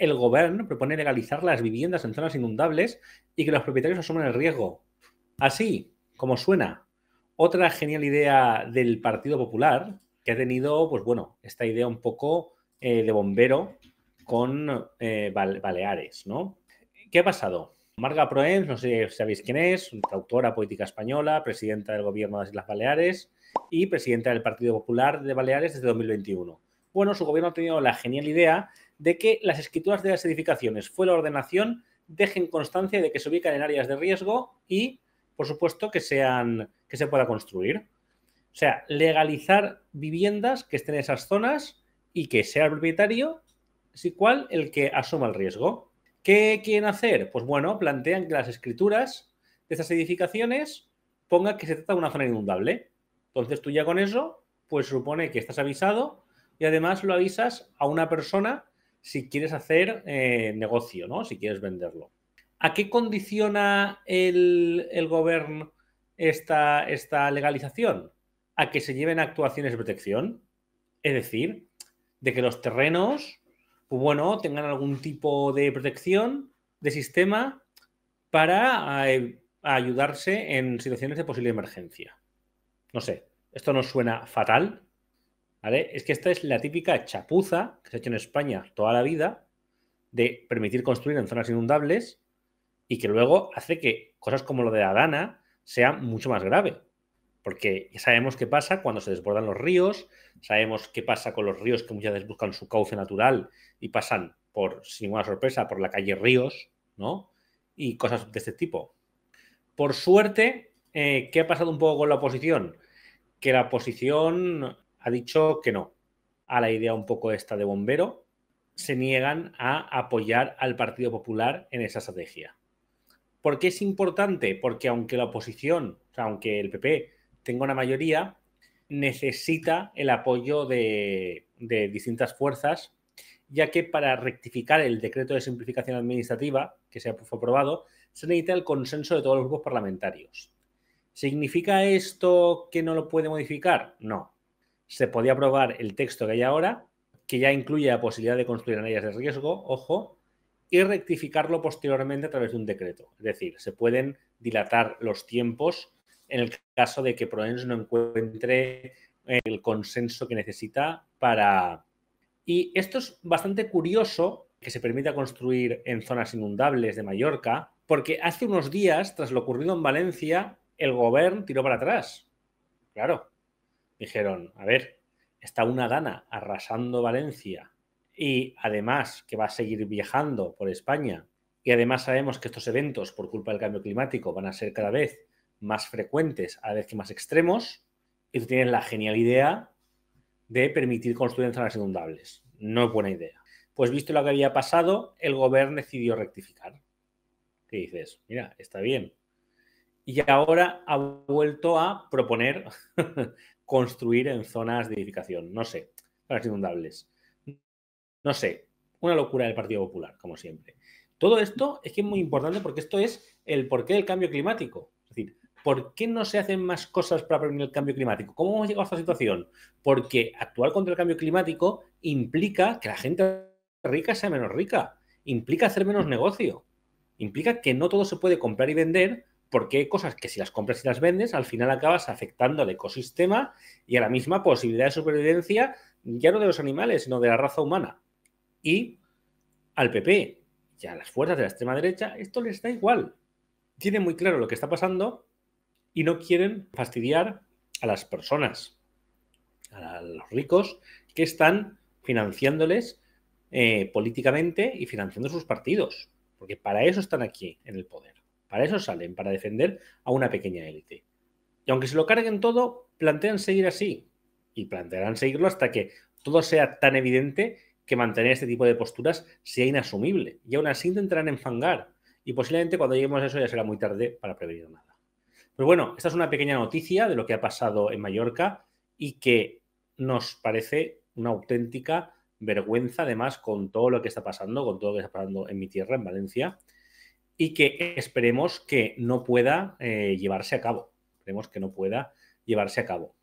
el gobierno propone legalizar las viviendas en zonas inundables y que los propietarios asuman el riesgo. Así, como suena, otra genial idea del Partido Popular, que ha tenido, pues bueno, esta idea un poco eh, de bombero con eh, Baleares, ¿no? ¿Qué ha pasado? Marga Proens, no sé si sabéis quién es, autora política española, presidenta del gobierno de las Islas Baleares y presidenta del Partido Popular de Baleares desde 2021. Bueno, su gobierno ha tenido la genial idea de que las escrituras de las edificaciones fue la ordenación dejen constancia de que se ubican en áreas de riesgo y, por supuesto, que, sean, que se pueda construir. O sea, legalizar viviendas que estén en esas zonas y que sea el propietario, si cual, el que asuma el riesgo. ¿Qué quieren hacer? Pues bueno, plantean que las escrituras de esas edificaciones pongan que se trata de una zona inundable. Entonces tú ya con eso, pues supone que estás avisado y además lo avisas a una persona si quieres hacer eh, negocio, ¿no? Si quieres venderlo. ¿A qué condiciona el, gobierno esta, esta legalización? A que se lleven actuaciones de protección, es decir, de que los terrenos, pues bueno, tengan algún tipo de protección de sistema para eh, ayudarse en situaciones de posible emergencia. No sé, esto nos suena fatal, es que esta es la típica chapuza que se ha hecho en España toda la vida de permitir construir en zonas inundables y que luego hace que cosas como lo de Adana sea mucho más grave. Porque ya sabemos qué pasa cuando se desbordan los ríos, sabemos qué pasa con los ríos que muchas veces buscan su cauce natural y pasan por, sin ninguna sorpresa, por la calle Ríos, ¿no? Y cosas de este tipo. Por suerte, eh, ¿qué ha pasado un poco con la oposición? Que la oposición ha dicho que no a la idea un poco esta de bombero, se niegan a apoyar al Partido Popular en esa estrategia. ¿Por qué es importante? Porque aunque la oposición, aunque el PP tenga una mayoría, necesita el apoyo de, distintas fuerzas, ya que para rectificar el decreto de simplificación administrativa que se ha aprobado, se necesita el consenso de todos los grupos parlamentarios. ¿Significa esto que no lo puede modificar? No, se podía aprobar el texto que hay ahora, que ya incluye la posibilidad de construir áreas de riesgo, ojo, y rectificarlo posteriormente a través de un decreto. Es decir, se pueden dilatar los tiempos en el caso de que Provence no encuentre el consenso que necesita para... Y esto es bastante curioso que se permita construir en zonas inundables de Mallorca, porque hace unos días, tras lo ocurrido en Valencia, el gobierno tiró para atrás. Claro, dijeron, a ver, está una dana arrasando Valencia y además que va a seguir viajando por España y además sabemos que estos eventos por culpa del cambio climático van a ser cada vez más frecuentes, a la vez que más extremos, y tú tienes la genial idea de permitir construir en zonas inundables. No es buena idea. Pues visto lo que había pasado, el gobierno decidió rectificar. ¿Qué dices? Mira, está bien. Y ahora ha vuelto a proponer construir en zonas de edificación, no sé, zonas inundables. No sé, una locura del Partido Popular, como siempre. Todo esto es que es muy importante porque esto es el porqué del cambio climático. Es decir, ¿por qué no se hacen más cosas para prevenir el cambio climático? ¿Cómo hemos llegado a esta situación? Porque actuar contra el cambio climático implica que la gente rica sea menos rica, implica hacer menos negocio, implica que no todo se puede comprar y vender porque hay cosas que si las compras y las vendes, al final acabas afectando al ecosistema y a la misma posibilidad de supervivencia, ya no de los animales, sino de la raza humana. Y al PP y a las fuerzas de la extrema derecha, esto les da igual. Tienen muy claro lo que está pasando y no quieren fastidiar a las personas, a los ricos que están financiándoles eh, políticamente y financiando sus partidos, porque para eso están aquí en el poder. Para eso salen, para defender a una pequeña élite. Y aunque se lo carguen todo, plantean seguir así. Y plantearán seguirlo hasta que todo sea tan evidente que mantener este tipo de posturas sea inasumible. Y aún así intentarán fangar. Y posiblemente cuando lleguemos a eso ya será muy tarde para prevenir nada. Pero pues bueno, esta es una pequeña noticia de lo que ha pasado en Mallorca y que nos parece una auténtica vergüenza, además, con todo lo que está pasando, con todo lo que está pasando en mi tierra, en Valencia y que esperemos que no pueda eh, llevarse a cabo. Esperemos que no pueda llevarse a cabo.